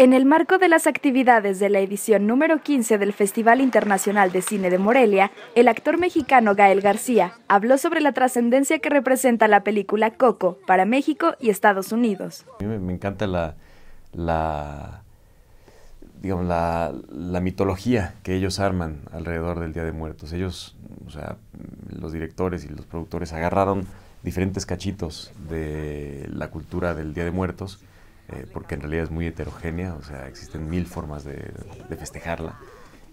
En el marco de las actividades de la edición número 15 del Festival Internacional de Cine de Morelia, el actor mexicano Gael García habló sobre la trascendencia que representa la película Coco para México y Estados Unidos. A mí me encanta la, mitología que ellos arman alrededor del Día de Muertos. Ellos, o sea, los directores y los productores agarraron diferentes cachitos de la cultura del Día de Muertos eh, porque en realidad es muy heterogénea, o sea, existen mil formas de, festejarla.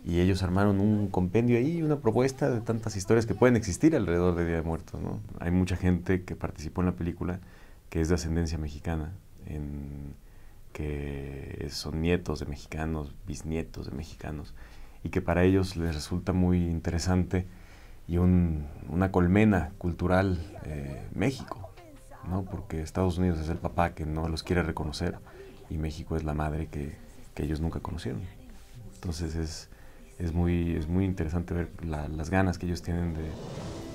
Y ellos armaron un compendio ahí, una propuesta de tantas historias que pueden existir alrededor de Día de Muertos. ¿no? Hay mucha gente que participó en la película que es de ascendencia mexicana, que son nietos de mexicanos, bisnietos de mexicanos, y que para ellos les resulta muy interesante y una colmena cultural eh, México. ¿no? Porque Estados Unidos es el papá que no los quiere reconocer y México es la madre que, ellos nunca conocieron. Entonces es, es, muy, es muy interesante ver las ganas que ellos tienen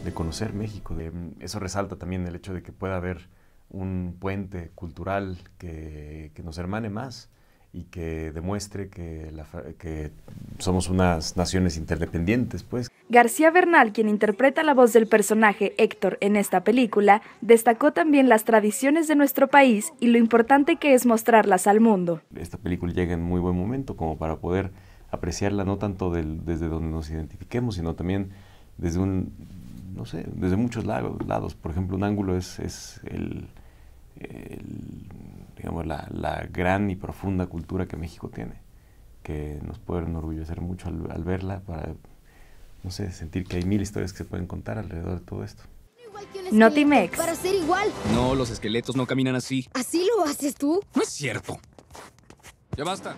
de, conocer México. De, eso resalta también el hecho de que pueda haber un puente cultural que, que nos hermane más y que demuestre que, que, somos unas naciones interdependientes, pues. García Bernal, quien interpreta la voz del personaje Héctor en esta película, destacó también las tradiciones de nuestro país y lo importante que es mostrarlas al mundo. Esta película llega en muy buen momento como para poder apreciarla no tanto desde donde nos identifiquemos, sino también desde un, no sé, desde muchos lados. Por ejemplo, un ángulo es el digamos, la, la, gran y profunda cultura que México tiene, que nos puede enorgullecer mucho al, verla para, no sé, sentir que hay mil historias que se pueden contar alrededor de todo esto. Notimex. Para ser igual. No, los esqueletos no caminan así. ¿Así lo haces tú? No es cierto. Ya basta.